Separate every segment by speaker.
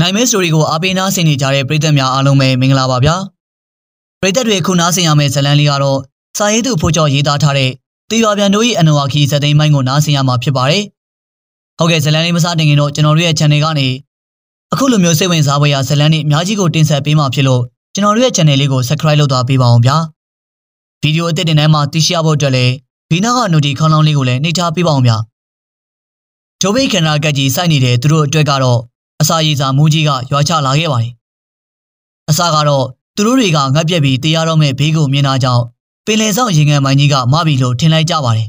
Speaker 1: နိုင်မဲစတိုရီကိုအားပေးနားဆင်နေကြတဲ့ပရိသတ်များအားလုံးပဲမင်္ဂလာပါဗျာပရိသတ်တွေခုနားဆင်ရမယ့်ဇလံလေးကတော့စာရေးသူဖိုးကျော်ရေးသားထားတဲ့တေရွာပြန်တို့၏အနဝါခီဇသိမ်းပိုင်းကိုနားဆင်ရမှာဖြစ်ပါတယ်ဟုတ်ကဲ့ဇလံလေးမစတင်ခင်တော့ကျွန်တော်တို့ရဲ့ channel ကနေအခုလိုမျိုးစိတ်ဝင်စားဖွယ်ရာဇလံတွေအများကြီးကိုတင်ဆက်ပေးမှာဖြစ်လို့ကျွန်တော်တို့ရဲ့ channel လေးကို subscribe လုပ်သွားပေးပါအောင်ဗျာဗီဒီယိုအသစ်တင်တိုင်းမှာသိရှိရဖို့အတွက်လည်းဘီနာကနိုတီခေါင်းလောင်းလေးကိုလည်းနှိပ်ထားပေးပါအောင်ဗျာဒိုဘိတ်ကင်နာကတ်ကြီးစိုက်နေတဲ့သူတို့အတွက်ကတော့အစာရည်စာမူးကြီးကရွာချလာခဲ့ပါတယ်။အစာကတော့သူတို့တွေကငတ်ပြက်ပြီးတရားတော့မဲ့ဘေးကိုမြင်တာကြောင့်ပင်လယ်ဆောင်ရေငန်မိုင်းကြီးကမပြီလို့ထင်လိုက်ကြပါတယ်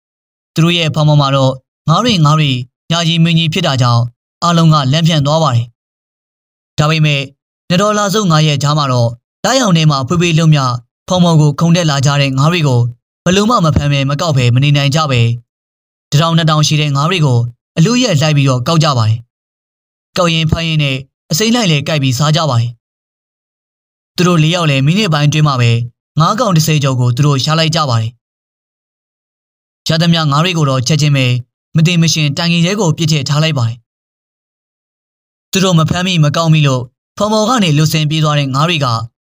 Speaker 1: ။သူတို့ရဲ့ဖောင်ပေါ်မှာတော့ငါးတွေငါးတွေညာကြီးမင်းကြီးဖြစ်တာကြောင့်အလုံးကလန့်ဖြန့်သွားပါတယ်။ဒါပေမဲ့နတော်လာစုံငါရဲ့ကြားမှာတော့တိုက်အောင်ထဲမှာဖွေးဖွေးလုံးမြဖောင်ပေါ်ကိုခုန်တက်လာကြတဲ့ငါးတွေကိုဘလုံးမမဖမ်းပဲမကောက်ပဲမနေနိုင်ကြပဲတထောင်နှစ်ထောင်ရှိတဲ့ငါးတွေကိုအလူရဲ့လိုက်ပြီးတော့ကောက်ကြပါတယ်ကောက်ရင်ဖမ်းရင်နဲ့အစိမ့်လိုက်လေကြိုက်ပြီးစားကြပါတယ်။သူတို့လေးယောက်လည်းမိနစ်ပိုင်းတွင်းမှာပဲငါးကောင်30ကျော်ကိုသူတို့ရှာလိုက်ကြပါတယ်။ရသမျှငါးရိတ်ကိုတော့ချက်ချင်းပဲမတင်မရှင်တိုင်ငင်ရဲကိုပြစ်ထည့်ထားလိုက်ပါတယ်။သူတို့မဖမ်းမိမကောက်မိလို့ဖုံမော်ကနေလွတ်ဆင်းပြေးသွားတဲ့ငါးရိတ်က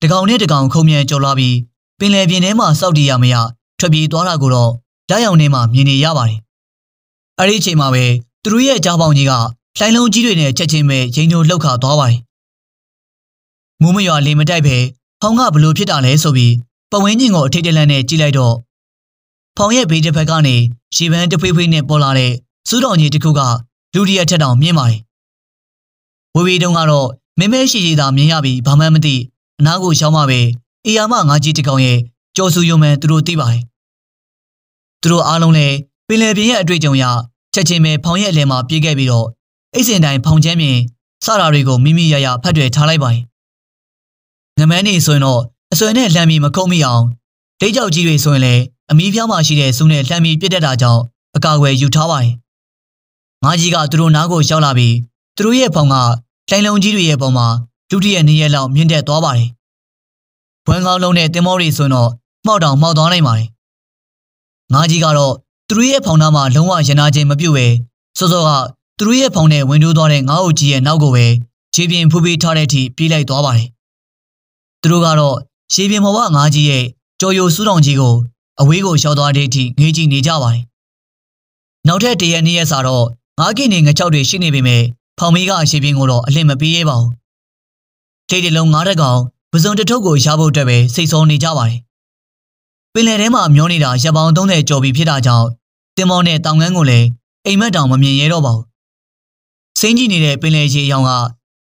Speaker 1: တကောင်နဲ့တကောင်ခုံမြန်ကျော်လာပြီးပင်လယ်ပြင်ထဲမှာစောက်တီရမရထွက်ပြေးသွားတာကိုတော့ရရောင်ထဲမှာမြင်နေရပါတယ်။အဲဒီအချိန်မှာပဲသူတို့ရဲ့ကြားပေါင်ကြီးကလိုင်လုံးကြီးတွေနဲ့ချက်ချင်းပဲရင်ညိုလှုပ်ခါသွားပါတယ်။မူးမရွာလေမတိုက်ပဲဖောင်ကဘလို့ဖြစ်တာလဲဆိုပြီးပဝင်းကျင်ကိုအထိတ်တလန့်နဲ့ကြည့်လိုက်တော့ဖောင်ရဲ့ဘေးတစ်ဖက်ကနေရေပန်းတဖွေးဖွေးနဲ့ပေါ်လာတဲ့စူးတော်ကြီးတစ်ခုကလူတရထက်တောင်မြင်ပါတယ်။ဝေဝေတုံးကတော့မဲမဲရှိရှိသာမြင်ရပြီးဘာမှမသိအနာကိုရှောင်းမှပဲအေယာမငါးကြီးတစ်ကောင်ရဲ့ကြော်ဆူယုံမှန်သူတို့သိပါတယ်။သူတို့အားလုံးလည်းပင်လယ်ပြင်ရဲ့အတွေ့အကြုံရချက်ချင်းပဲဖောင်ရဲ့အလယ်မှာပြေးခဲ့ပြီးတော့အိတ်စင်တိုင်းဖောင်ချမ်းမြင်စတာတွေကိုမိမိရရဖတ်တွေထားလိုက်ပါငမန်းနေဆိုရင်တော့အစွန်နဲ့လှမ်းပြီးမခုံမိအောင်ဒိတ်ကြောက်ကြီးတွေဆိုရင်လည်းအမီးဖြားမှရှိတဲ့စူးနဲ့လှမ်းပြီးပြစ်တတ်တာကြောင့်အကာအကွယ်ယူထားပါငါကြီးကသူတို့နားကိုရောက်လာပြီးသူတို့ရဲ့ဖောင်ကတိုင်လုံးကြီးတွေရဲ့ပုံမှာဒုတိယနေရက်လောက်မြင့်တက်သွားပါတယ်ဘွမ်းကောင်းလုံးနဲ့တင်မောတွေဆိုရင်တော့မှောက်တောင်မှောက်သွားနိုင်ပါတယ်ငါကြီးကတော့သူတို့ရဲ့ဖောင်သားမှာလုံးဝရနာခြင်းမပြုတ်ပဲစောစောကသူတို့ရဲ့ဖောင်နဲ့ဝင်တိုးသွားတဲ့ငါ့အိုကြီးရဲ့နောက်ကိုပဲခြေပြင်ဖူးပေးထားတဲ့အထိပြေးလိုက်သွားပါတယ်။သူတို့ကတော့ခြေပြင်ပေါ်ကငါးကြီးရဲ့ကြော်ယိုစူးတောင်ကြီးကိုအဝေးကိုရှောက်သွားတဲ့အထိငေးကြည့်နေကြပါတယ်။နောက်ထပ်တရက်နှစ်ရက်စာတော့ငါးကိနေငချောက်တွေရှိနေပေမဲ့ဖောင်မီးကခြေပြင်ကိုတော့အလင့်မပေးရပါဘူး။ထိတ်တလုံးငါးတက်ကောင်ပစုံတထုပ်ကိုရှားဖို့အတွက်ပဲစိတ်ဆောနေကြပါတယ်။ပင်လယ်ထဲမှာမျောနေတာရပ်ပေါင်း30ကျော်ပြီဖြစ်တာကြောင့်တင်မောင်းနဲ့တောင်ငန်းကိုလည်းအိမ်မက်တောင်မမြင်ရတော့ပါဘူးစင်းကြီးနေတဲ့ပင်လယ်ရေရောင်က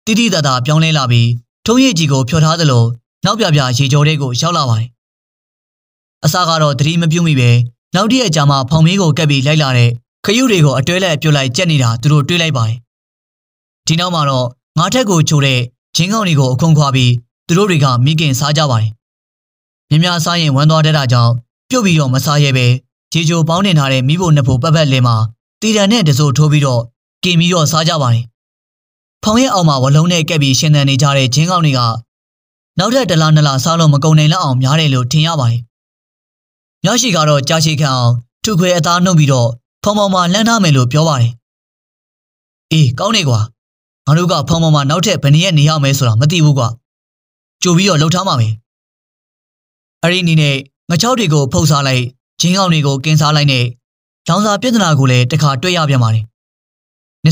Speaker 1: တိတိတတ်တာပြောင်းလဲလာပြီးထုံးရည်ကြီးကိုဖျော်ထားသလိုနောက်ပြပြရေကြောတဲ့ကိုရောက်လာပါတယ်။အစကတော့သတိမပြုမိပဲနောက်တည့်ရက်ကြာမှဖောင်မေးကိုကပ်ပြီးလိုက်လာတဲ့ခရုတွေကိုအတွဲလိုက်ပြုတ်လိုက်ကြက်နေတာသူတို့တွေးလိုက်ပါတယ်။ဒီနောက်မှာတော့ငါးထက်ကိုချိုတဲ့ချင်းကောင်တွေကိုအခုံခွာပြီးသူတို့တွေကမိခင်စားကြပါတယ်။မြမစားရင်ဝမ်းသွားတတ်တာကြောင့်ပြုတ်ပြီးတော့မစားရဲပဲခြေချိုပေါင်းတင်ထားတဲ့မိဖို့နှစ်ဖို့ပတ်ပတ်လင်းမှာတီတန်နဲ့တစိုးထိုးပြီးတော့กินပြီးတော့စားကြပါတယ်။ဖောင်ရဲ့အောက်မှာဝလုံးနဲ့ကက်ပြီးရှင်သန်နေကြတဲ့ဂျင်းကောင်တွေကနောက်ထပ်ဒလာနလာစားလို့မကုန်နိုင်လောက်အောင်များတယ်လို့ထင်ရပါတယ်။ညရှိကတော့ကြာရှိခံအောင်ထုခွေအသားနှုတ်ပြီးတော့ဖုံဖုံမှာလန်းထားမယ်လို့ပြောပါတယ်။အေးကောင်းနေကွာ။ငါတို့ကဖုံဖုံမှာ နောက်ထပ်ဘယ်နေရနေရမယ်ဆိုတာမသိဘူးကွာ။ကြိုပြီးတော့လှုပ်ထားမှာပဲ။အဲ့ဒီအနေနဲ့ငချောက်တွေကိုဖုတ်စားလိုက်ဂျင်းကောင်တွေကိုကင်းစားလိုက်နဲ့လောင်စာပြဿနာကိုလည်းတခါတွေ့ရပြန်ပါတယ်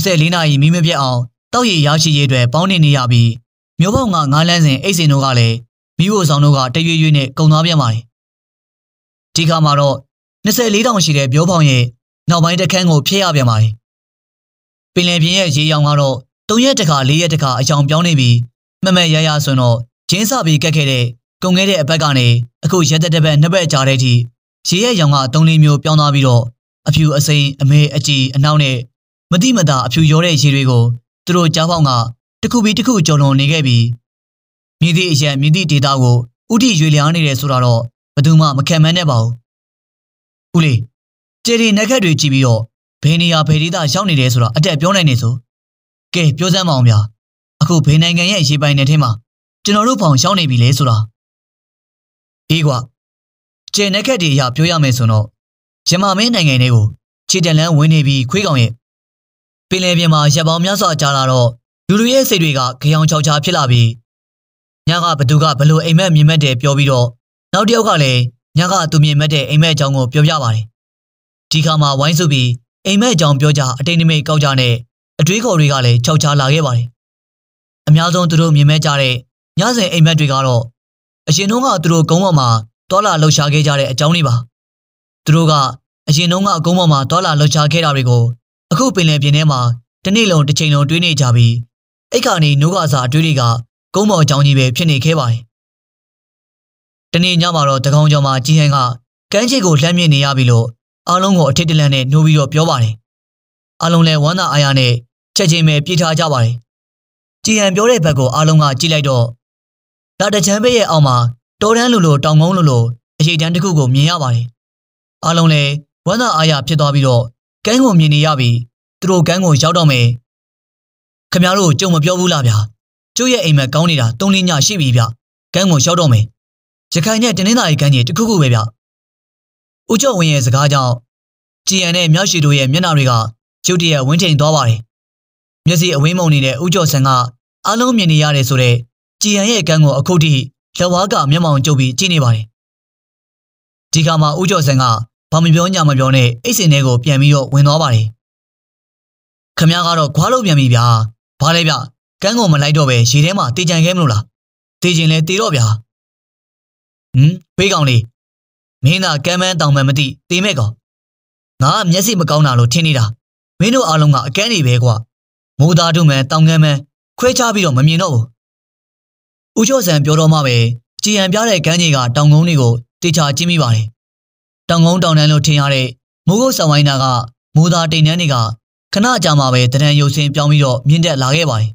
Speaker 1: 24နာရီမိမပြတ်အောင်တောက်ရည်ရရှိရေးအတွက်ပေါင်းနေနေရပြီးမျိုးပေါကငါးလန်းစဉ်အိတ်စင်တို့ကလည်းမိဖို့ဆောင်တို့ကတရွေ့ရွေ့နဲ့ကုံသွားပြန်ပါတယ်ဒီခါမှာတော့24တောင်ရှိတဲ့ပြောဖောင်ရဲ့နောက်ပိုင်းတစ်ခန်းကိုဖျက်ရပြန်ပါတယ်ပင်လယ်ပြင်ရဲ့ရေရောင်ကတော့၃ရက်တခါ၄ရက်တခါအကြောင်းပြောင်းနေပြီးမမက်ရရဆိုတော့ဂျင်းစပြီးကက်ခဲ့တဲ့ကုန်ခဲ့တဲ့အပတ်ကနေအခုရက်သက်တစ်ပတ်နှစ်ပတ်ကြာတဲ့အထိရေရဲ့ရောင်က၃လေးမျိုးပြောင်းသွားပြီးတော့အဖြူအစိမ်းအမဲအကြည်အနှောက်နဲ့မတိမတာအဖြူရောတဲ့ရေတွေကိုသူတို့ကြားပေါင်းကတစ်ခုပြီးတစ်ခုကြုံလုံနေခဲ့ပြီးမြည်သည့်အရက်မြည်သည့်ဒေတာကိုဥတီရွေလျားနေတယ်ဆိုတာတော့ဘသူမှမခံမနဲ့ပါဘူးဦးလေးကျေရီနက်ခတ်တွေကြည့်ပြီးတော့ဘယ်နေရာဘယ်ဒေသရောက်နေတယ်ဆိုတာအတက်ပြောနိုင်နေဆိုကဲပြောစမ်းပါအောင်ဗျာအခုဘယ်နိုင်ငံရဲ့ရေပိုင်နယ်ထဲမှာကျွန်တော်တို့ဖောင်ရောက်နေပြီလဲဆိုတာအေးကွာကျေနက်ခတ်တွေအရပြောရမယ်ဆိုတော့ဂျမမင်းနိုင်ငံတွေကိုခြေတလန်းဝင်နေပြီးခွေးကောင်ရဲ့ပင်လယ်ပြင်မှာရပ်ပေါင်းများစွာကြာလာတော့လူလူရဲ့စိတ်တွေကခေါင်းချောက်ချာဖြစ်လာပြီးညကဘသူကဘလို့အိမ်မက်မြင်မက်တယ်ပြောပြီးတော့နောက်တစ်ယောက်ကလည်းညကသူမြင်မက်တဲ့အိမ်မက်အကြောင်းကိုပြောပြပါတယ်ဒီခါမှာဝိုင်းစုပြီးအိမ်မက်အကြောင်းပြောကြအတိတ်နိမိတ်ကောက်ကြနဲ့အတွေးခေါ်တွေကလည်းချောက်ချာလာခဲ့ပါတယ်အများဆုံးသူတို့မြင်မဲ့ကြတဲ့ညစဉ်အိမ်မက်တွေကတော့အရင်တုန်းကသူတို့ကုန်းပေါ်မှာတောလာလှုပ်ရှားခဲ့ကြတဲ့အကြောင်းတွေပါသူတို့ကအရင်တုန်းကကုန်းပေါ်မှာတောလာလှုပ်ရှားခဲ့တာတွေကိုအခုပင်လယ်ပြင်ထဲမှာတစ်နေ့လုံးတစ်ချိန်လုံးတွေးနေကြပြီးအိတ်ခါနေနိုးကစားတွေးတွေကကုန်းမော်အကြောင်းကြီးပဲဖြစ်နေခဲ့ပါတယ်။တနေ့ညမှာတော့တကောင်ကျော်မှာကြီးဟန်ကကမ်းခြေကိုလှမ်းမြင်နေရပြီလို့အားလုံးကိုအထစ်တလန့်နဲ့နှိုးပြီးတော့ပြောပါတယ်။အားလုံးလည်းဝမ်းသာအားရနဲ့ချက်ချင်းပဲပြေးထားကြပါတယ်။ကြီးဟန်ပြောတဲ့ဘက်ကိုအားလုံးကကြည့်လိုက်တော့လာတချမ်းပဲရဲ့အောက်မှာတောတန်းလိုလို တောင်ကုန်းလိုလို အရေးတန်းတစ်ခုကိုမြင်ရပါတယ်။အားလုံးလည်းဝမ်းသာအားရဖြစ်သွားပြီးတော့ကန်းကိုမြင်နေရပြီသူတို့ကန်းကိုရောက်တော့မယ်ခမရတို့ကြုံမပြောဘူးလားဗျာကျုပ်ရဲ့အိမ်မက်ကောင်းနေတာ၃လညရှိပြီဗျကန်းကိုရောက်တော့မယ်ရခိုင်နဲ့တင်းနှင်းသားရီကန်းကြီးတခုခုပဲဗျဦးကျော်ဝင်းရဲ့စကားကြောင့်ကြည်ရန်နဲ့မြောက်ရှိတို့ရဲ့မျက်နှာတွေကကျုပ်တရဲ့ဝင်းချိန်သွားပါတယ်မျက်စိအဝင်းမုံနေတဲ့ဦးကျော်ဆန်ကအလုံးမြင်နေရတယ်ဆိုတော့ကြည်ရန်ရဲ့ကန်းကိုအခုထိလက်ဝါးကမျက်မှောင်ကျုပ်ပြီးကြည့်နေပါတယ်ဒီကမှာဦးကျော်ဆန်က။ဘာမပြောညမပြောနဲ့အိတ်စင်ထဲကိုပြန်ပြီးတော့ဝင်သွားပါတယ်။ခမရကတော့ခွာလို့ပြန်ပြီဗျာ။ဘာလဲဗျ။ကန်းကိုမလိုက်တော့ပဲရေထဲမှာတေချန်ခဲမလို့လား။တေချင်လဲတေတော့ဗျာ။ဟင်ဖေးကောင်လေးမင်းသာကမ်းမန်းတောင်မှန်မသိတေမဲ့ကောင်။ငါမျက်စိမကောင်းတာလို့ထင်နေတာ။မင်းတို့အားလုံးကအကန်းတွေပဲကွာ။မိုးသားတို့မှန်တောင်ကမ်းမန်းခွဲခြားပြီးတော့မမြင်တော့ဘူး။ဦးကျော်စံပြောတော့မှပဲကြည်ဟန်ပြတဲ့ကန်းကြီးကတောင်ကုန်းတွေကိုတေချာကျင်းမိပါတယ်တောင်ကုန်းတောင်တန်းလို့ထင်ရတဲ့မိုးကုတ်ဆောင်ဝိုင်းနာကမိုးသားတိမ်နှန်းတွေကခဏကြာမှပဲတရံရုပ်စင်ပြောင်းပြီးတော့မြင့်တက်လာခဲ့ပါတယ်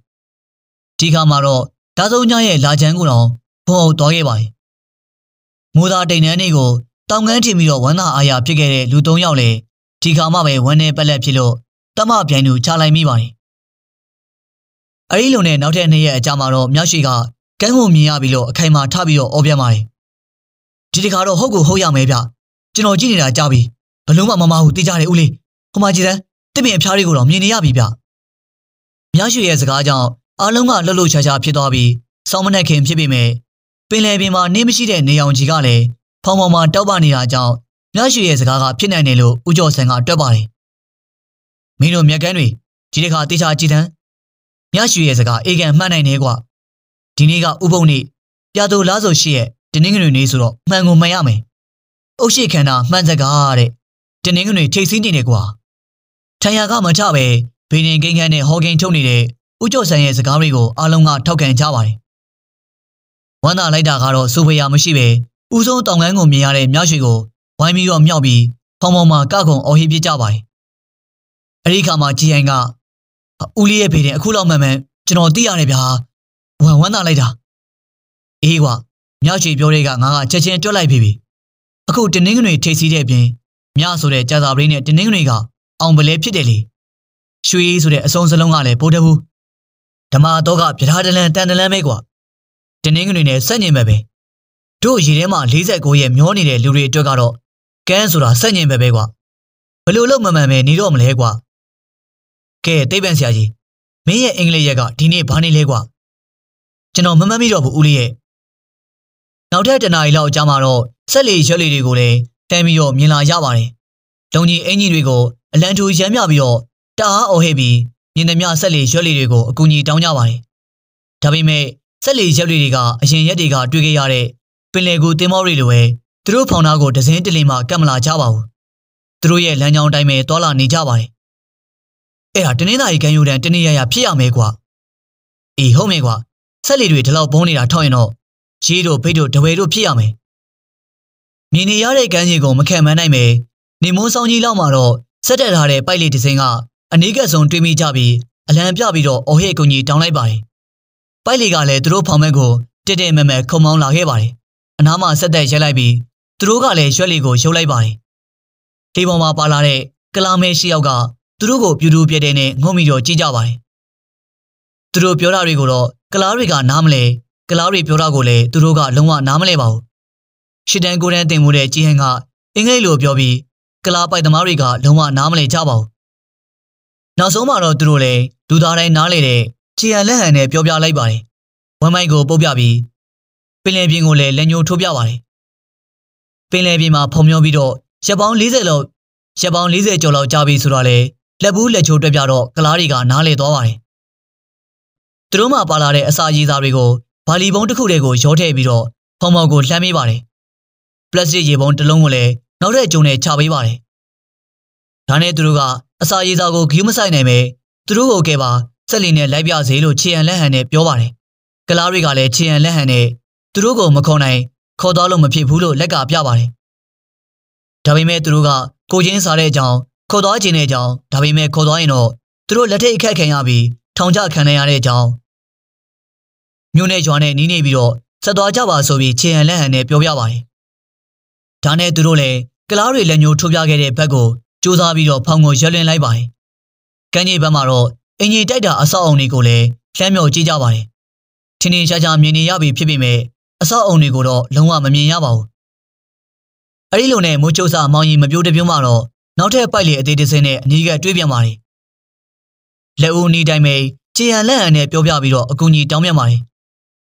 Speaker 1: ။ဒီခါမှာတော့ဒါစုံညရဲ့လာချမ်းကိုတော့ဖုံအောင်သွားခဲ့ပါတယ်။မိုးသားတိမ်နှန်းတွေကိုတောင်ကန်းထင်ပြီးတော့ဝမ်းသာအာရဖြစ်ခဲ့တဲ့လူ၃ယောက်လည်းဒီခါမှပဲဝမ်းနဲ့ပက်လက်ဖြစ်လို့တမပြိုင်သူချလိုက်မိပါတယ်။အဲဒီလုံနဲ့နောက်ထပ်နေ့ရဲ့အကြမှာတော့မြောက်ရှိကကန်းကိုမြင်ရပြီးတော့အခိုင်မာထပြီးတော့အော်ပြန်ပါတယ်။ဒီတခါတော့ဟုတ်ကိုဟုတ်ရမယ်ဗျ။ကျွန်တော်ကြည့်နေတာကြားပြီဘလုံးမမမဟုသိကြတယ်ဦးလေးဟိုမှာကြည်စမ်းတပင်အဖျားလေးကိုတော့မြင်နေရပြီဗျမြရွှေရဲ့စကားကြောင့်အားလုံးကလှုပ်လှုပ်ရှားရှားဖြစ်သွားပြီးဆောင်းမနှက်ခင်ဖြစ်ပေမဲ့ပင်လယ်ပြင်မှာနေမရှိတဲ့နေအောင်ကြီးကလည်းဖောင်ပေါ်မှာတောက်ပနေတာကြောင့်မြရွှေရဲ့စကားကဖြစ်နိုင်တယ်လို့ဦးကျော်ဆန်ကတွက်ပါတယ်မင်းတို့မြက်ကန်းတွေဒီတစ်ခါတေချာကြည်တန်းမြရွှေရဲ့စကားအေကန်မှန်နိုင်တယ်ကွာဒီနေ့ကဥပုံနေ့ပြာသူလားဆိုရှိရဲ့တင်းငွေနေဆိုတော့မှန်ကုန်မှန်ရမယ်အုတ်ရှိခန္ဓာမှန်စကားတဲ့တင်းငွေတွေထိတ်ဆီးနေတယ်ကွာထိုင်ရာကမထပဲဘီနင်ဂိမ်းခန်းနဲ့ဟောဂိမ်းထုတ်နေတဲ့ဦးကျော်ဆန်ရဲ့စကားတွေကိုအားလုံးကထောက်ခံကြပါတယ်ဝမ်းသာလိုက်တာကတော့စူဖေယာမရှိပဲဦးဆုံးတောင်ကန်းကိုမြင်ရတဲ့မြောက်ရွှေကိုဝိုင်းပြီးတော့မြောက်ပြီးဖောင်ဖောင်မှာကကုံအော်ဟစ်ပြကြပါတယ်အဲဒီခါမှာဂျီဟန်ကဦးလေးရဲ့ဖေတင်အခုလောက်မှန်မှန်ကျွန်တော်သိရတယ်ဗျာဝမ်းဝမ်းသာလိုက်တာအေးကွာမြောက်ရွှေပြောတဲ့ကငါကချက်ချင်းတွက်လိုက်ပြီပြီအခုတင်းငွေထိတ်စီးတဲ့အပြင်မြဆိုတဲ့ကြာသာပလေးနဲ့တင်းငွေကအောင်ပလဲဖြစ်တယ်လေရွှေဆိုတဲ့အစုံစလုံးကလည်းပိုးတဘူးဓမာတော့ကပြဓာတလန်တန်တလန်ပဲကွာတင်းငွေနဲ့ဆက်ညင်ပဲပဲတို့ရေထဲမှာ49ရဲ့မျောနေတဲ့လူတွေအတွက်ကတော့ကန်းဆိုတာဆက်ညင်ပဲပဲကွာဘလို့လို့မမှန်ပဲနေတော့မလဲကွာကဲတိတ်ပန့်ဆရာကြီးမင်းရဲ့အင်္ဂလိပ်ရက်ကဒီနေ့ဘာနေလဲကွာကျွန်တော်မမှတ်မိတော့ဘူးဦးလေးရဲ့နောက်ထပ်တနားရီလောက်ကြာမှတော့ဆက်လီရွက်လီတွေကိုလည်းတမ်းပြီးတော့မြင်လာရပါတယ်။လုံကြီးအင်ကြီးတွေကိုအလံထူရမ်းပြပြီးတော့တအားအော်ဟစ်ပြီးမြင်သမျှဆက်လီရွက်လီတွေကိုအကူအညီတောင်းကြပါတယ်။ဒါပေမဲ့ဆက်လီရွက်လီတွေကအရင်ရက်တွေကတွေ့ခဲ့ရတဲ့ပင်လယ်ကူတင်မောတွေလိုပဲသူတို့ဖောင်နာကိုဒဇင်းတလင်မှကတ်မလာကြပါဘူး။သူတို့ရဲ့လမ်းကြောင်းတိုင်းပဲတွာလာနေကြပါတယ်။အဲ့ဒါတင်းနေတာကြီးကံယူတန်တင်းနေရရဖြစ်ရမယ်ကွာ။အေးဟုတ်မယ်ကွာ။ဆက်လီတွေဒီလောက်ပုံးနေတာထောက်ရင်တော့ဂျေးတို့ဘိတ်တို့ဒဝဲတို့ဖြစ်ရမယ်မြင်နေရတဲ့ကမ်းခြေကိုမခံမနိုင်ပဲနေမိုးဆောင်ကြီးလောက်မှာတော့ဆက်တက်ထားတဲ့ပိုက်လေတစ်စင်းကအနီးကပ်ဆုံးတွေးမိကြပြီး အလံပြပြီးတော့အော်ဟဲ့ကုံကြီးတောင်းလိုက်ပါတယ်။ပိုက်လေကလည်းသူတို့ဖောင်ဘက်ကိုတက်တက်မဲမဲခုံမောင်းလာခဲ့ပါတယ်။အနားမှာဆက်တက်ရိုက်လိုက်ပြီးသူတို့ကလည်းရွက်လေကိုရုပ်လိုက်ပါတယ်။လေပေါ်မှာပါလာတဲ့ကလာမဲရှိယောက်ကသူတို့ကိုပြူတူပြတဲ့နဲ့ငုံမိတော့ကြည့်ကြပါတယ်။သူတို့ပြောတာတွေကိုတော့ကလားတွေကနားမလဲကလားတွေပြောတာကိုလည်းသူတို့ကလုံးဝနားမလဲပါဘူးရှစ်တန်းကိုတန်းတင်မှုတဲ့ကြီးဟန်ကအင်္ဂလိပ်လိုပြောပြီး ကလာပိုက်သမားတွေကလုံးဝနားမလည်ကြပါဘူး။နောက်ဆုံးမှာတော့သူတို့လည်းလူသားတိုင်းနားလည်တဲ့ခြေရန်လက်ဟန်နဲ့ပြောပြလိုက်ပါတယ်။ဝမ်မိုက်ကိုပုတ်ပြပြီးပင်လယ်ပြင်ကိုလည်းလက်ညှိုးထိုးပြပါတယ်။ပင်လယ်ပြင်မှာဖုံမျောပြီးတော့ရက်ပေါင်း40လောက်ရက်ပေါင်း40ကျော်လောက်ကြာပြီဆိုတော့လေလက်ဘူးလက်ချိုးတွေ့ပြတော့ကလားတွေကနားလည်သွားပါတယ်။သူတို့မှပါလာတဲ့အစာရည်စာတွေကိုဗာလီဘုံတစ်ခုတည်းကိုရောထည့်ပြီးတော့ဖုံမော်ကိုလှမ်းမိပါတယ်ပလတ်စတစ်ရေပုံးတစ်လုံးကိုလည်းနောက်ထပ်ဂျုံနဲ့ချပေးပါတယ်။ဒါနဲ့သူတို့ကအစာရေစာကိုဂယူးမဆိုင်နိုင်ပဲသူတို့ကိုကဲပါဆက်လီနဲ့လိုက်ပြစေလို့ခြေရန်လက်ဟန်နဲ့ပြောပါတယ်။ကလားတွေကလည်းခြေရန်လက်ဟန်နဲ့သူတို့ကိုမခေါ်နိုင်ခေါ်သွားလို့မဖြစ်ဘူးလို့လက်ကပြပါတယ်။ဒါပေမဲ့သူတို့ကကိုချင်းစားတဲ့အကြောင်းခေါ်သွားခြင်းတဲ့အကြောင်းဒါပေမဲ့ခေါ်သွားရင်တော့သူတို့လက်ထိတ်အခက်ခံရပြီးထောင်ချခံရတဲ့အကြောင်းမြို့နဲ့ရွာနဲ့နီးနေပြီးတော့ဆက်သွားကြပါဆိုပြီးခြေရန်လက်ဟန်နဲ့ပြောပြပါတယ်။ဒါနဲ့သူတို့လည်းကလားတွေလက်ညှိုးထိုးပြခဲ့တဲ့ဘက်ကိုစူးစမ်းပြီးတော့ဖောင်ကိုရက်လွင်လိုက်ပါတယ်။ကန်းကြီးဘက်မှာတော့အင်ဂျင်တိုက်တာအဆောက်အုံတွေကိုလည်းလမ်းမြော်ကြည့်ကြပါတယ်။ထင်းထင်းရှားရှားမြင်နေရပြီဖြစ်ပေမဲ့အဆောက်အုံတွေကိုတော့လုံးဝမမြင်ရပါဘူး။အဲဒီလိုနဲ့မိုးချုပ်စာမောင်ရင် မပြိုးတပြုံးမှတော့နောက်ထပ်ပိုက်လေအသေးတစ်စင်းနဲ့အကြီးကတွေးပြန်ပါတယ်။လက်ဦးနီးတိုင်းပဲခြေရန်လက်ဟန်နဲ့ပြောပြပြီးတော့အကူအညီတောင်းပြန်ပါတယ်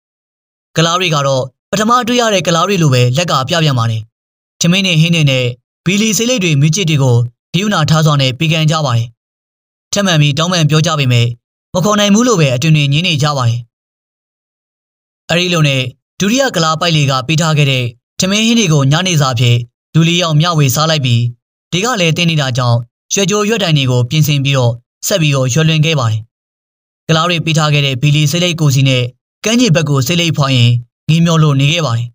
Speaker 1: ။ကလားတွေကတော့ပထမတွေ့ရတဲ့ကလားတွေလိုပဲလက်ကပြပြန်ပါတယ်။။ချမိန်နဲ့ဟင်းနဲ့နဲ့ဘီလီစိလိတ်တွေမိကျစ်တွေကိုဒီယူနာထားဆောင်နဲ့ပေးကန်ကြပါတယ်။ထက်မှန်ပြီးတောင်းပန်ပြောကြပေမဲ့မခေါ်နိုင်ဘူးလို့ပဲအတွင်တွင်ညင်းနေကြပါတယ်။အဲဒီလိုနဲ့ဒုတိယကလာပိုက်လေကပေးထားခဲ့တဲ့ချမင်းဟင်းတွေကိုညနေစာဖြစ်ဒူလီအောင်မျှဝေစားလိုက်ပြီးဒီကလည်းတင်းနေတာကြောင့်ရွှေကြိုရွက်တိုင်တွေကို ပြင်ဆင်ပြီးတော့ဆက်ပြီးတော့ရွှေလွင်ခဲ့ပါတယ်။ကလာတွေပေးထားခဲ့တဲ့ဘီလီစိလိတ်ကိုစီနဲ့ကန်းကြီးဘက်ကိုစိလိတ်ဖွာရင်ငင်းမျောလို့နေခဲ့ပါတယ်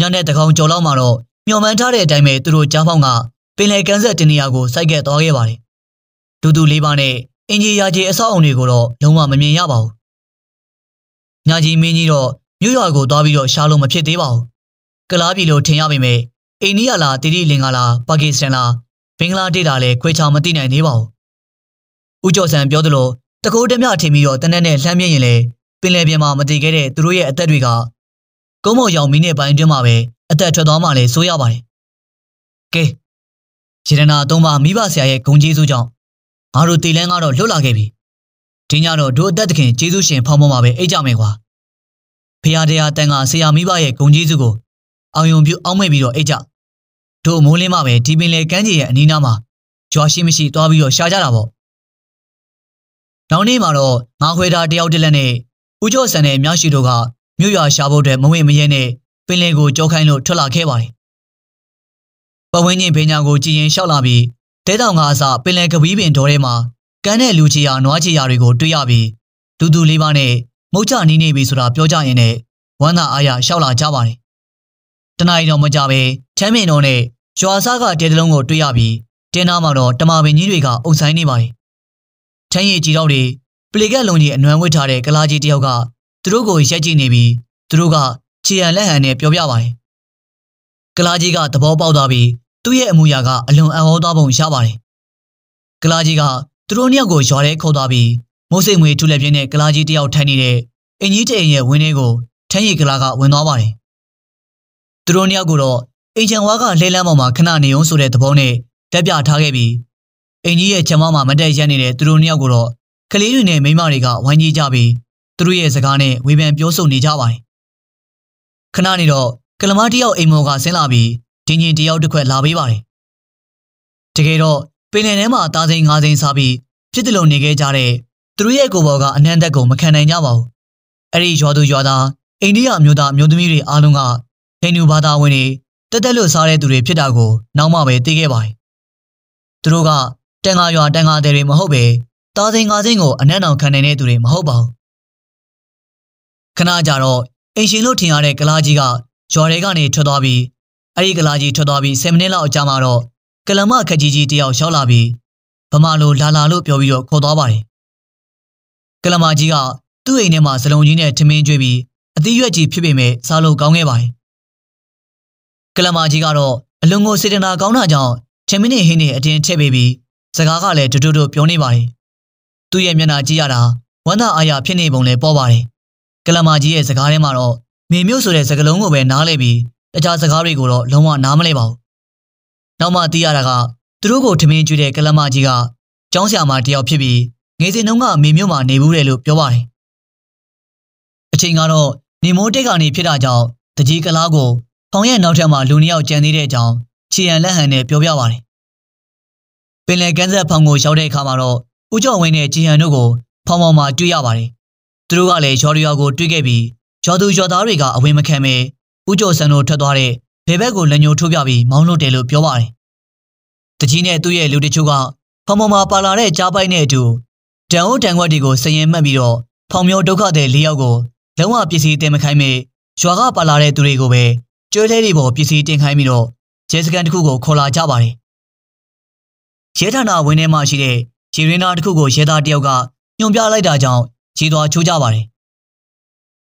Speaker 1: ညနေတကောင်ကြော်လောက်မှာတော့မျော်မှန်းထားတဲ့အတိုင်းပဲသူတို့ကြားပေါင်းကပင်လယ်ကမ်းဆက်တင်နေရာကိုစိုက်ခဲ့သွားခဲ့ပါတယ်။ဒူဒူလေးပါနဲ့အင်ဂျီယာကြီးအဆောက်အုံတွေကိုတော့လုံးဝမမြင်ရပါဘူး။ညာကြီးမင်းကြီးတော့မြို့ရွာကိုသွားပြီးတော့ရှားလို့မဖြစ်သေးပါဘူး။ကလားပြည်လိုထင်ရပေမဲ့အိန္ဒိယလားတိတိလင်္ကာလားပါကစ္စတန်လားဘင်္ဂလားဒေ့ရှ်လားလည်းခွဲခြားမသိနိုင်သေးပါဘူး။ဦးကျော်စံပြောသလိုတကိုးတမျှထင်ပြီးတော့တနက်နဲ့လှမ်းမြင်ရင်လေပင်လယ်ပြင်မှာမတည်ခဲ့တဲ့သူတို့ရဲ့အသက်တွေကကုန်းမော်ရောင်မီးနဲ့ပိုင်းအတွင်းမှာပဲအသက်ထွက်သွားမှလည်းစိုးရပါတယ်။ကဲရေဒနာအသုံးပါမိဘဆရာရဲ့ဂုံကျေးဇူးကြောင့်ငါတို့တေလန်းကတော့လွတ်လာခဲ့ပြီ။ဒီညတော့တို့အသက်သခင်ကျေးဇူးရှင် ဖောင်းပေါ်မှာပဲအိတ်ကြမယ်ကွာ။ဖရာတရားတန်ကဆရာမိဘရဲ့ဂုံကျေးဇူးကိုအောင်ယုံပြုအောက်မဲ့ပြီးတော့အိတ်ကြ။တို့မိုးလင်းမှပဲဒီပင်လေကမ်းခြေရဲ့အနီးနားမှာကြွားရှိမရှိသွားပြီးတော့ရှာကြတာပေါ့။နောက်နေ့မှာတော့ငါခွေသားတယောက်တလက်နဲ့ဦးကျော်စံနဲ့မြောက်ရှိတို့ကမြို့ရွာရှာဖို့အတွက်မဝေမရဲနဲ့ပင်လယ်ကိုကြောခိုင်းလို့ထွက်လာခဲ့ပါတယ်။ပဝင်းကျင်ပင်ညာကိုကြည်ရင်လျှောက်လာပြီးတဲတောင်ကအစပင်လယ်ကပီးပင်တော်ထဲမှာကန်းတဲ့လူချီယာနွားချီယာတွေကိုတွေ့ရပြီးဒူဒူလေးပါးနဲ့မုတ်ချနီးနေပြီဆိုတာပြောကြရင်လည်းဝမ်းသာအားရလျှောက်လာကြပါတယ်။တနအီတော်မကြပဲချမ်းမြင်တော်နဲ့ရွာစားကတဲတလုံးကို တွေ့ရပြီးတင်းသားမှာတော့တမာပင်ကြီးတွေကအုံဆိုင်နေပါတယ်။ချမ်းရည်ကြီးတော့တွေပလေကက်လုံးကြီးအနွမ်းဝှက်ထားတဲ့ကလားကြီးတယောက်ကသူတို့ကိုရက်ကြည့်နေပြီးသူတို့ကခြေရန်လက်ဟန်နဲ့ပြောပြပါတယ်။ကလားကြီးကသဘောပေါက်သွားပြီးသူ့ရဲ့အမူအရာက အလွန်အံ့ဩသွားပုံရပါတယ်။ကလားကြီးကသူတို့နှစ်ယောက်ကိုရွာထဲခေါ်သွားပြီးမိုးစိမ်မွေထူလက်ပြင်းနဲ့ကလားကြီးတယောက်ထိုင်နေတဲ့အင်ကြီးတဲ့အိမ်ရဲ့ဝင်းထဲကိုထန်းရီကလားကဝင်သွားပါတယ်။သူတို့နှစ်ယောက်ကိုတော့အင်ချန်ဝါကလှဲလန်းပေါ်မှာခဏနေုံဆိုတဲ့သဘောနဲ့တက်ပြထားခဲ့ပြီးအင်ကြီးရဲ့ချမောင်းမှာမတက်ရက်နေတဲ့သူတို့နှစ်ယောက်ကိုတော့ကလေးတွေနဲ့မိန်းမတွေကဝိုင်းကြီးကြပြီးသူတို့ရဲ့စကားနဲ့ဝေဖန်ပြောဆိုနေကြပါတယ်ခဏနေတော့ကလမတယောက်အိမ်မော်ကဆင်းလာပြီးဒင်းရင်တယောက်တစ်ခွက်လာပေးပါတယ်တကယ်တော့ပင်လယ်ထဲမှာသားစိန်ငါးစိန်စားပြီးဖြစ်တလုံနေခဲ့ကြတဲ့သူတို့ရဲ့ကိုယ်ပေါ်ကအနှံ့သက်ကိုမခံနိုင်ကြပါဘူးအဲ့ဒီရွာသူရွာသားအိန္ဒိယမျိုးသားမျိုးသမီးတွေအားလုံးကဟိန္ဒူဘာသာဝင်တွေတက်တက်လွတ်စားတဲ့သူတွေဖြစ်တာကိုနောက်မှပဲသိခဲ့ပါတယ်။သူတို့ကတန်ခါရွာတန်ခါတယ်တွေမဟုတ်ပဲတားစိန်ကားစိန်ကိုအနက်အောင်ခံနေတဲ့သူတွေမဟုတ်ပါဘူးခဏကြာတော့အင်ရှင်လို့ထင်ရတဲ့ကလားကြီးကကျော်ရဲကနေထွက်သွားပြီးအဲ့ဒီကလားကြီးထွက်သွားပြီး10မိနစ်လောက်အကြာမှာတော့ကလမခက်ကြီးကြီးတယောက်ရောက်လာပြီးဗမာလိုလာလာလို့ပြောပြီးတော့ခေါ်သွားပါတယ်ကလမကြီးကသူ့အိမ်ထဲမှာစလုံးကြီးနဲ့ထမင်းကျွေးပြီးအသီးရွက်ကြီးဖြစ်ပေမဲ့စားလို့ကောင်းခဲ့ပါတယ်ကလမကြီးကတော့အလွန်ကိုစေတနာကောင်းတာကြောင့်10မိနစ်ဟင်းနဲ့အတင်းထည့်ပေးပြီးစကားကလည်းတွတ်တွတ်ပြောနေပါတယ်သူ့ရဲ့မျက်နှာကြည့်ရတာဝမ်းသာအာရဖြစ်နေပုံလည်းပေါ်ပါတယ်ကလမာကြီးရဲ့စကားထဲမှာတော့မေမျိုးဆိုတဲ့စကားလုံးကိုပဲနားလဲပြီးတခြားစကားတွေကိုတော့လုံးဝနားမလဲပါဘူး။နောက်မှသိရတာကသူတို့ကို ထမင်းကျွေးတဲ့ကလမာကြီးကကျောင်းဆရာမတယောက်ဖြစ်ပြီးငယ်စဉ်တုန်းကမေမျိုးမှာနေဘူးတယ်လို့ပြောပါတယ်။အချိန်ကတော့နေမိုးတိတ်ကနေဖြစ်တာကြောင့်တကြီးကလားကိုဖောင်ရဲ့နောက်ထပ်မှာလူနှစ်ယောက်ကြံသေးတဲ့အကြောင်းခြေရန်လက်ဟန်နဲ့ပြောပြပါတယ်။ပင်လယ်ကမ်းဆက်ဖောင်ကိုရောက်တဲ့အခါမှာတော့ဦးကျော်ဝင်းနဲ့ခြေရန်တို့ကိုဖောင်ပေါ်မှာတွေ့ရပါတယ်သူတို့ကလည်းရော်ရီယာကိုတွေးခဲ့ပြီးရော်သူရော်သားတွေကအဝင်မခံပဲဦးကျော်စံတို့ထွက်သွားတဲ့ဘဲဘက်ကိုလက်ညှိုးထိုးပြပြီးမောင်းလို့တယ်လို့ပြောပါတယ်။တကြီးနဲ့သူ့ရဲ့လူတချို့ကဖောင်ပေါ်မှာပါလာတဲ့ကြားပိုက်နဲ့အတူတန်အိုးတန်ခွက်တွေကိုစရင်မှတ်ပြီးတော့ဖောင်မျိုးဒုက္ခတဲ့၄ယောက်ကိုလုံးဝပစ္စည်းတင်မခိုင်းမေရွာကပါလာတဲ့သူတွေကိုပဲကျွဲသေးတွေပေါ်ပစ္စည်းတင်ခိုင်းပြီးတော့ရဲစခန်းတစ်ခုကိုခေါ်လာကြပါတယ်။ရဲဌာနဝင်းထဲမှာရှိတဲ့ခြေရင်းသားတစ်ခုကိုရဲသားတယောက်ကညွန်ပြလိုက်တာကြောင့်ရေသွာချိုးကြပါတယ်။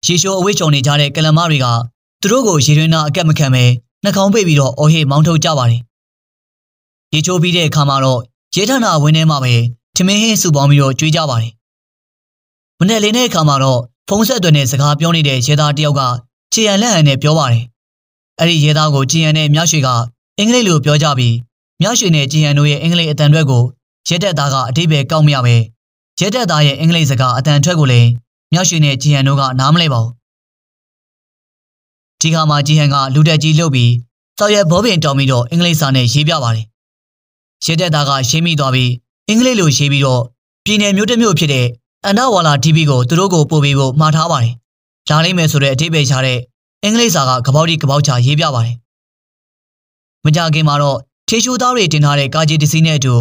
Speaker 1: ရေရှိုးအဝေးကြုံနေကြတဲ့ကလမတွေကသူတို့ကိုရေရင်းနာအကက်မခံပဲနှာခေါင်းပိတ်ပြီးတော့အော်ဟစ်မောင်းထုတ်ကြပါတယ်။ရေချိုးပြီးတဲ့အခါမှာတော့ရေထဏာဝင်းထဲမှာပဲထမင်းဟင်းစုပေါင်းပြီးတော့ကြွေးကြပါတယ်။မနေ့လေးတဲ့အခါမှာတော့ဖုန်းဆက်အသွင်းနဲ့စကားပြောနေတဲ့ရဲသားတယောက်ကခြေရန်လက်ဟန်နဲ့ပြောပါတယ်။အဲ့ဒီရဲသားကိုခြေရန်နဲ့မြရွှေကအင်္ဂလိပ်လိုပြောကြပြီးမြရွှေနဲ့ခြေရန်တို့ရဲ့အင်္ဂလိပ်အတန်အတွက်ကိုရဲတပ်သားကအတိပယ်ကောက်မရပဲရဲတပ်သားရဲ့အင်္ဂလိပ်စကားအတန်ထွက်ကိုလည်းမြောက်ရွှေနဲ့ဂျီဟန်တို့ကနားမလဲပါဘူးဒီခါမှာဂျီဟန်ကလူတက်ကြီးလှုပ်ပြီးသောက်ရဲဘောပင် တောင်းပြီးတော့အင်္ဂလိပ်စာနဲ့ရေးပြပါတယ်ရဲတပ်သားကရှင်းမိသွားပြီးအင်္ဂလိပ်လိုရေးပြီးတော့ပြည်နယ်မျိုးတစ်မျိုးဖြစ်တဲ့အန်ဒဝါလာ TV ကိုသူတို့ကိုပို့ပေးဖို့မှာထားပါတယ်လာလိမ့်မယ်ဆိုတဲ့အတိပ္ပယ်ရတဲ့အင်္ဂလိပ်စာကကပောက်တိကပောက်ချရေးပြပါတယ်မကြခင်မှာတော့ထေရှူသားတွေတင်ထားတဲ့ကာဂျီတစီနဲ့အတူ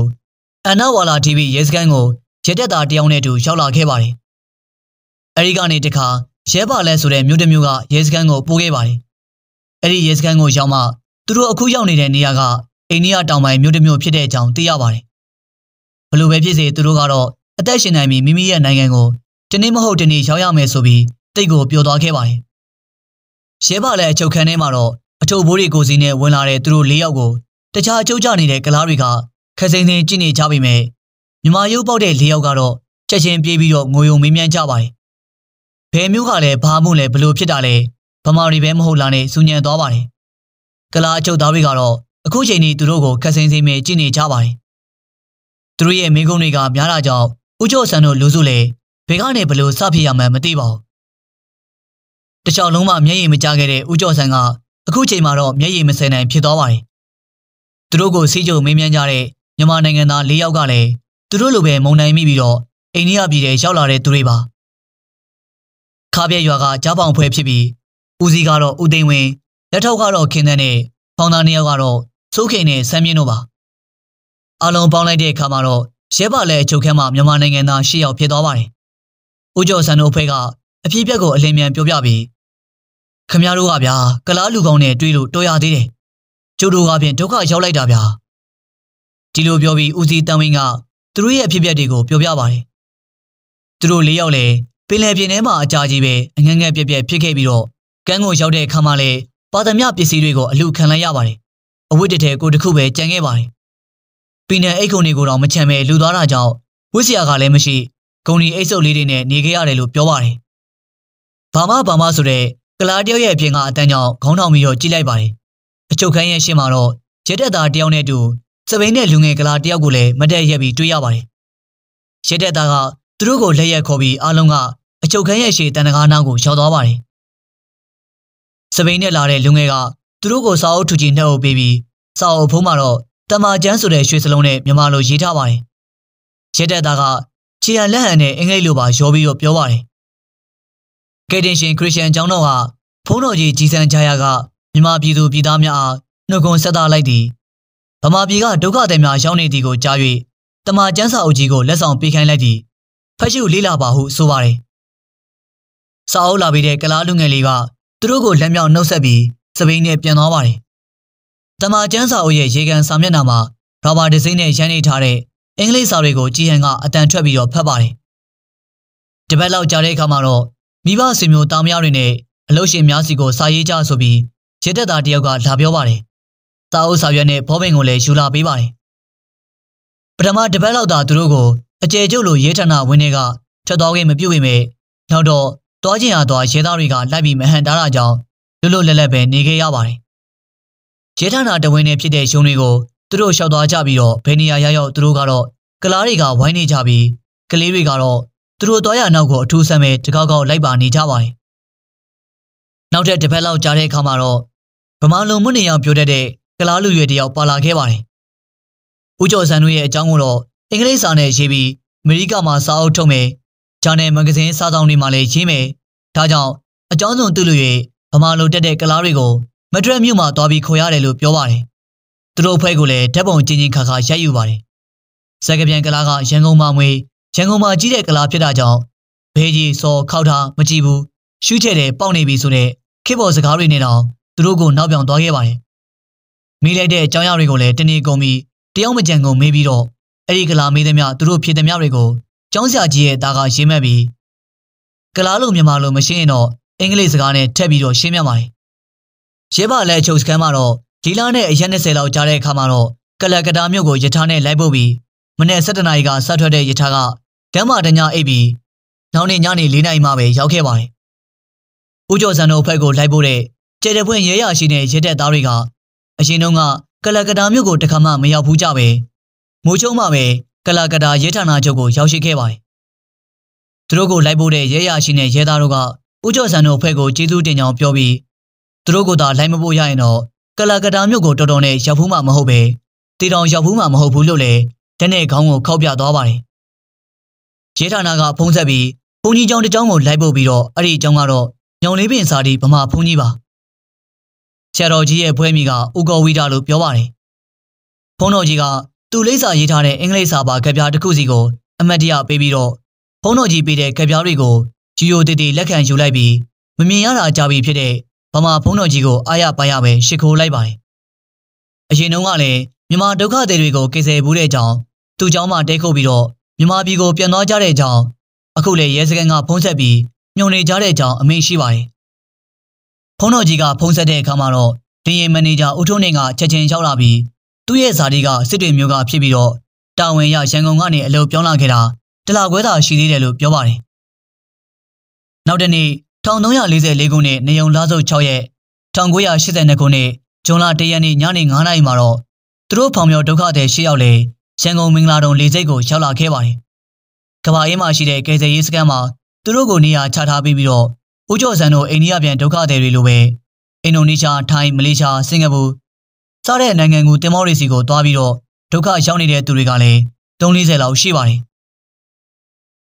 Speaker 1: အန်နာဝါလာ TV ရေစကန်ကိုရဲတပ်သားတယောက်နဲ့တူရောက်လာခဲ့ပါတယ်။အဲဒီကနေတခါရဲပါလဲဆိုတဲ့မြို့တစ်မြို့ကရဲစခန်းကိုပို့ခဲ့ပါတယ်။အဲဒီရဲစခန်းကိုရောက်မှသူတို့အခုရောက်နေတဲ့နေရာကအိန္ဒိယတောင်ပိုင်းမြို့တစ်မြို့ဖြစ်တဲ့အကြောင်းသိရပါတယ်။ဘလို့ပဲဖြစ်စေသူတို့ကတော့အသက်ရှင်နိုင်ပြီးမိမိရဲ့နိုင်ငံကိုတနေ့မဟုတ်တနေ့ရောက်ရမယ်ဆိုပြီးတိတ်ကိုပြောသွားခဲ့ပါတယ်။ရဲပါလဲအချုပ်ခန်းထဲမှာတော့အထုပ်ဘိုးတွေကိုစီနဲ့ဝင်လာတဲ့သူတို့၄ယောက်ကိုတခြားအချုပ်ကျနေတဲ့ကလားတွေကခက်စိမ့်စိမ့်ကြည့်နေကြပေမဲ့မြမရုပ်ပေါက်တဲ့လေးယောက်ကတော့ချက်ချင်းပြေးပြီးတော့ငိုယုံမင်းမြန်းကြပါတယ်။ဘယ်မျိုးကလည်းဘာမှုလဲဘလို့ဖြစ်တာလဲဗမာတွေပဲမဟုတ်လားနဲ့စူညံသွားပါတယ်။ကလာအချုပ်သားတွေကတော့အခုချိန်ထိသူတို့ကိုခက်ဆင်းဆင်းပဲကြည့်နေကြပါတယ်။သူတို့ရဲ့မိကုံးတွေက များတာကြောင့်ဦးကျော်ဆန်တို့လူစုလေဘယ်ကနေဘလို့စဖြစ်ရမှန်းမသိပါဘူး။တခြားလုံးမှမျက်ရည်မကျခဲ့တဲ့ဦးကျော်ဆန်ကအခုချိန်မှာတော့မျက်ရည်မစင်နိုင်ဖြစ်သွားပါတယ်။သူတို့ကိုစီးကြုံမေးမြန်းကြတဲ့မြန်မာနိုင်ငံသား၄ယောက်ကလည်းသူတို့လိုပဲမုံနိုင်မိပြီးတော့အိန္ဒိယပြည်ထဲရောက်လာတဲ့သူတွေပါခါပြက်ရွာကကြားပေါင်ဖွဲဖြစ်ပြီးဦးစီးကတော့ဦးသိန်းဝင်းလက်ထောက်ကတော့ခင်သန်းနဲ့ဖောင်သားနှစ်ယောက်ကတော့စိုးခိန်နဲ့စမ်းမြင့်တို့ပါအလုံးပေါင်းလိုက်တဲ့အခါမှာတော့ရဲပါလဲချုပ်ခန်းမှာမြန်မာနိုင်ငံသား၈ယောက်ဖြစ်သွားပါတယ်ဦးကျော်စံတို့အဖွဲ့ကအဖြစ်အပျက်ကိုအလင်းမြန်ပြောပြပြီးခမရတို့ကဗျာကလားလူကောင်းနဲ့တွေးလို့တော်ရသေးတယ်ကျို့တို့ကဖြင့်ဒုက္ခရောက်လိုက်တာဗျာဒီလိုပြောပြီးဦးစီးတန်ဝင်းကသူတို့ရဲ့အဖြစ်အပျက်တွေကိုပြောပြပါတယ်။သူတို့လေးယောက်လည်းပင်လယ်ပြင်ထဲမှာအကြာကြီးပဲအငငယ်ပြက်ပြက်ဖြစ်ခဲ့ပြီးတော့ကမ်းကိုရောက်တဲ့အခါမှာလည်းပါသမ ्या ပစ္စည်းတွေကိုအလူခံလိုက်ရပါတယ်။အဝတ်တထဲကိုတစ်ခုပဲကြံခဲ့ပါတယ်။ပင်နယ်အိတ်ခုံတွေကိုတော့မချမ်းပဲလူသွားတာကြောင့်ဝစ်စရာကလည်းမရှိဂုံဒီအိတ်ဆုပ်လေးတွေနဲ့နေခဲ့ရတယ်လို့ပြောပါတယ်။ဘာမဘာမဆိုတဲ့ကလာတယောက်ရဲ့အပြင်ကအတန်းကြောင့်ခေါင်းထောင်ပြီးတော့ကြိလိုက်ပါတယ်။အချုပ်ခန်းရဲ့ရှေ့မှာတော့ရဲတပ်သားတယောက်နဲ့တူစပိန်နဲ့လူငယ်ကလာတယောက်ကိုလည်းမတက်ရက်ပြီးတွေးရပါတယ်။ရဲတပ်သားကသူတို့ကိုလက်ရက်ခေါ်ပြီးအားလုံးကအချုပ်ခန်းရဲ့ရှေ့တန်တကားနားကိုရောက်သွားပါတယ်။စပိန်နဲ့လာတဲ့လူငယ်ကသူတို့ကိုစာအုပ်ထူချီနှုတ်အုပ်ပေးပြီးစာအုပ်ဖုံးမှာတော့တမာကျန်းဆိုတဲ့ရွှေစလုံးနဲ့မြန်မာလိုရေးထားပါတယ်။ရဲတပ်သားကခြေရလက်ဟန်နဲ့အင်္ဂလိပ်လိုပါရောပြီးတော့ပြောပါတယ်။ကယ်တင်ရှင်ခရစ်ယာန်ကျောင်းတော်ကဖုံးတော်ကြီးဂျီဆန်ဂျာယာကမြန်မာပြည်သူပြည်သားများအားနှုတ်ခွန်းဆက်သလိုက်သည်ဗမာပြည်ကဒုက္ခသည်များရောက်နေသည်ကိုကြား၍တမန်ကျမ်းစာအုပ်ကြီးကိုလက်ဆောင်ပေးခိုင်းလိုက်သည်ဖတ်ရှုလေ့လာပါဟုဆိုပါတယ်။စာအုပ်လာပြီးတဲ့ကလားလူငယ်လေးကသူတို့ကိုလက်မြောက်နှုတ်ဆက်ပြီးစပိန်နဲ့ပြန်သွားပါတယ်။တမန်ကျမ်းစာအုပ်ရဲ့ရေကန်စာမျက်နှာမှာရာဘာဒီဇိန်းနဲ့ရန်နေထားတဲ့အင်္ဂလိပ်စာတွေကိုကြည်ဟန်ကအတန်ထွက်ပြီးတော့ဖတ်ပါတယ်။တပတ်လောက်ကြာတဲ့အခါမှာတော့မိဘဆွေမျိုးတာမယားတွေနဲ့အလို့ရှင်များစီကိုစာရေးကြဆိုပြီးရဲတပ်သားတယောက်ကလာပြောပါတယ်။စာအုပ်စာရွက်နဲ့ဘောပင်ကိုလည်းယူလာပေးပါတယ်ပထမတစ်ပတ်လောက်သာသူတို့ကိုအကျယ်ကျုပ်လိုရဲဌာနဝင်းတွေကထွက်သွားခဲ့မပြုတ်ပေမဲ့နောက်တော့တွားကျင်ရသွားရဲသားတွေကလိုက်ပြီးမဟန်တားတာကြောင့်လွတ်လွတ်လပ်လပ်ပဲနေခဲ့ရပါတယ်ရဲဌာနတဝင်းနဲ့ဖြစ်တဲ့ရုံတွေကိုသူတို့လျှောက်သွားကြပြီးတော့ဘယ်နေရာရရောက်သူတို့ကတော့ကလားတွေကဝိုင်းနေကြပြီးကလေးတွေကတော့သူတို့သွားရနောက်ကိုအထူးဆန်းပဲတကောက်ကောက်လိုက်ပါနေကြပါတယ်။နောက်ထပ်တစ်ဖက်လောက်ကြားတဲ့အခါမှာတော့ဗမာလုံမှုနေအောင်ပြောတတ်တဲ့ကလားလူရွယ်တယောက်ပါလာခဲ့ပါတယ်။ဦးကျော်စံတို့ရဲ့အကြောင်းကိုတော့အင်္ဂလိပ်စာနဲ့ရေးပြီးအမေရိကမှာစာအုပ်ထုတ်မယ်။ဂျာနယ်မဂဇင်းစာဆောင်တွေမှာလည်းရေးမယ်။ဒါကြောင့်အကြောင်းဆုံးသူ့လူရွယ်ဗမာလိုတက်တဲ့ကလားတွေကိုမဒရက်မြို့မှာသွားပြီးခေါ်ရတယ်လို့ပြောပါတယ်။သူတို့အဖွဲ့ကလည်းဓာတ်ပုံချင်းချင်းခါခါရိုက်ယူပါတယ်။စကပြန်ကလားကရန်ကုန်မှာမွေရန်ကုန်မှာကြီးတဲ့ကလားဖြစ်တာကြောင့်ဘေးကြီးစော်ခောက်တာမကြည့်ဘူးရှူးချဲ့တယ်ပေါက်နေပြီဆိုတဲ့ခေဘော်စကားတွေနဲ့တော့သူတို့ကိုနောက်ပြောင်သွားခဲ့ပါတယ်မေးလိုက်တဲ့အကြောင်းအရာတွေကိုလည်းတနေကုန်ပြီးတယောက်မကြံကုန်မေးပြီးတော့အဲ့ဒီကလာမေးသမျှသူတို့ဖြေသမျှတွေကိုကျောင်းဆရာကြီးရဲ့သားကရှင်းမှတ်ပြီးကလာလိုမြန်မာလိုမရှင်းရင်တော့အင်္ဂလိပ်စကားနဲ့ထပ်ပြီးတော့ရှင်းပြပါတယ်။ရဲပါလက်ချုပ်စခန်းမှာတော့ဒီလာနဲ့အရက်20လောက်ကြားတဲ့အခါမှာတော့ကလကတာမြို့ကိုယထာနဲ့လိုက်ပို့ပြီးမနေ့7နာရီကဆက်ထွက်တဲ့ယထာကဓမ္မတညအိပ်ပြီးနောက်နေ့ညနေ4နာရီမှပဲရောက်ခဲ့ပါတယ်။ဦးကျော်စံတို့ဘက်ကိုလိုက်ပို့တဲ့ကျေတဲ့ဖွင့်ရဲရရှိတဲ့ရဲတပ်သားတွေကအရင်တုန်းကကလကတာမြို့ကိုတခါမှမရောက်ဘူးကြပဲမိုးချုံမှပဲကလကတာရဲဌာနချုပ်ကိုရောက်ရှိခဲ့ပါတယ်သူတို့ကိုလိုက်ဖို့တဲ့ရဲရရှိနဲ့ရဲသားတို့ကဦးကျော်ဆန်တို့အဖွဲ့ကိုကျေးဇူးတင်ကြောင်းပြောပြီးသူတို့ကိုသာလိုက်မဖို့ရရင်တော့ကလကတာမြို့ကိုတော်တော်နဲ့ရောက်ဘူးမှမဟုတ်ပဲတီတောင်ရောက်ဘူးမှမဟုတ်ဘူးလို့လည်းတနေ့ခေါင်းကိုခောက်ပြသွားပါတယ်ရဲဌာနကဖုံးဆက်ပြီးဘုံကြီးကျောင်းတစ်ကျောင်းကိုလိုက်ပို့ပြီးတော့အဲ့ဒီကျောင်းကတော့ညောင်လေးပင်စာတီဗမာဘုံကြီးပါဆရာတော်ကြီးရဲ့ဖွဲမိကဦးကောဝိဒလို့ပြောပါတယ်။ဘုန်းတော်ကြီးကသူ့လိပ်စာရေးထားတဲ့အင်္ဂလိပ်စာပါကဗျာတစ်ခုစီကိုအမတ်တရပေးပြီးတော့ဘုန်းတော်ကြီးပေးတဲ့ကဗျာတွေကိုဂျီယိုတီတီလက်ခံယူလိုက်ပြီးမမြင်ရတာကြာပြီဖြစ်တဲ့ဗမာဘုန်းတော်ကြီးကိုအားရပါရပဲရှ िख ိုးလိုက်ပါတယ်။အရင်တုန်းကလည်းမြမဒုက္ခသည်တွေကိုကိစ္စဘူးတဲ့ကြောင်းသူ့เจ้าမှတဲခုတ်ပြီးတော့မြမပြည်ကိုပြန်သွားကြတဲ့ကြောင်းအခုလည်းရဲစခန်းကဖုံးဆက်ပြီးညှုံနေကြတဲ့ကြောင်းအမိန့်ရှိပါတယ်ဖုန်းတော်ကြီးကဖုန်းဆက်တဲ့အခါမှာတော့တင်ရင်မန်နေဂျာဦးထုံးနိုင်ကချက်ချင်းရောက်လာပြီးသူ့ရဲ့ဇာတိကစစ်တွေမျိုးကဖြစ်ပြီးတော့တာဝန်ရရန်ကုန်ကနေအလုပ်ပြောင်းလာခဲ့တာတလာခွဲသာရှိသေးတယ်လို့ပြောပါတယ်။နောက်တနေ့1344ခုနှစ်နေုံလဆုပ်6ရက်1982ခုနှစ်ဇွန်လ1ရက်နေ့ညနေ9:00နာရီမှာတော့သူတို့ဖောင်မြော်ဒုက္ခသည်၈ယောက်လေရန်ကုန်မင်္ဂလာတုံလေစိတ်ကိုရောက်လာခဲ့ပါတယ်။ကဘာအေးမှာရှိတဲ့ကယ်ဆယ်ရေးစခန်းမှာသူတို့ကိုနေရာချထားပြီးပြီးတော့ဦးကျော်စံတို့အိန္ဒိယပြန်ဒုက္ခသည်တွေလိုပဲအင်ဒိုနီးရှားထိုင်းမလေးရှားစင်ကာပူစတဲ့နိုင်ငံကိုတင်မောတွေစီကိုသွားပြီးတော့ဒုက္ခရောက်နေတဲ့သူတွေကလည်း340လောက်ရှိပါတယ်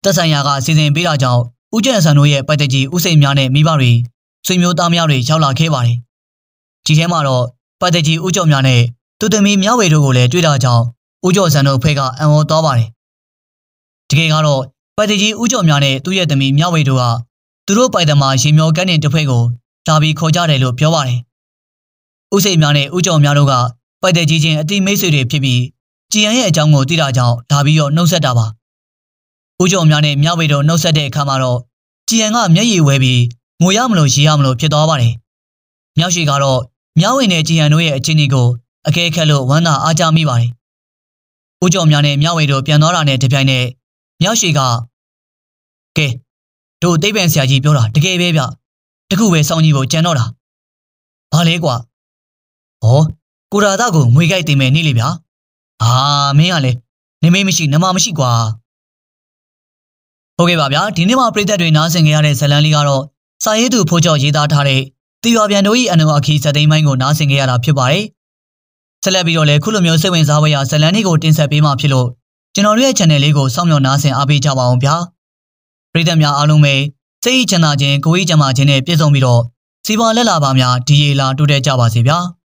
Speaker 1: သက်ဆိုင်ရာကစီစဉ်ပေးတာကြောင့်ဦးကျော်စံတို့ရဲ့ပိုက်တကြီးဦးစိန်များနဲ့မိဘတွေဆွေမျိုးသားများတွေရောက်လာခဲ့ပါတယ်ဒီထဲမှာတော့ပိုက်တကြီးဦးကျော်များနဲ့သူသမီးမြဝေတို့ကိုလည်းတွေ့တာကြောင့်ဦးကျော်စံတို့ဖက်ကအံ့ဩသွားပါတယ်တကယ်ကတော့ပိုက်တကြီးဦးကျော်များနဲ့သူ့ရဲ့သမီးမြဝေတို့ကသူတို့ပိုင်သမားရေမျောကန်းတင်တစ်ဖွဲ့ကိုလာပြီးခေါ်ကြတယ်လို့ပြောပါတယ်။ဥစိတ်များနဲ့ဥကြုံများတို့ကပိုက်တဲ့ကြီးချင်းအတိမိတ်ဆွေတွေဖြစ်ပြီးကြည်ရန်ရဲ့အကြောင်းကိုသိတာကြောင့်လာပြီးတော့နှုတ်ဆက်တာပါ။ဥကြုံများနဲ့မြဝေတို့နှုတ်ဆက်တဲ့အခါမှာတော့ကြည်ရန်ကမျက်ရည်ဝဲပြီးငိုရမလို့ရေရမလို့ဖြစ်သွားပါတယ်။မြောက်ရှိကတော့မြောက်ဝင်တဲ့ကြည်ရန်တို့ရဲ့အခြေအနေကိုအကဲခတ်လို့ဝမ်းသာအားကြမိပါတယ်။ဦးကျော်များနဲ့မြောက်ဝေတို့ပြန်သွားတာနဲ့တပြိုင်နက်မြောက်ရှိကကဲတို့သိပ္ပံဆရာကြီးပြောတာတကယ်ပဲဗျတခုပဲစောင်းကြီးကိုကြံတော့တာဘာလဲကွာဟောကိုရာသားကိုငွေကြိုက်တင်မယ်နေလေဗျာအာမင်းကလည်းနမိတ်မရှိနမမရှိကွာဟုတ်ကဲ့ပါဗျာဒီနေ့မှာပြည်သက်တွေနားဆင်ကြရတဲ့ဇလန်လေးကတော့စာရေးသူဖိုးကျော်ရေးသားထားတဲ့တီရွာပြန်တို့၏အနုအခီစသိမ်းပိုင်းကိုနားဆင်ကြရတာဖြစ်ပါတယ်ဆက်လက်ပြီးတော့လည်းခုလိုမျိုးစိတ်ဝင်စားဖွယ်ရာဇလန်လေးကိုတင်ဆက်ပေးမှာဖြစ်လို့ကျွန်တော်တို့ရဲ့ channel လေးကိုစောင့်မျှော်နားဆင်အားပေးကြပါအောင်ဗျာ။ပရိသတ်များအားလုံးပဲစိတ်ချမ်းသာခြင်းကိုယ်ရေးကျန်းမာခြင်းနဲ့ပြည့်စုံပြီးတော့စီပွားလက်လာပါများဒီရေလာတိုးတက်ကြပါစေဗျာ။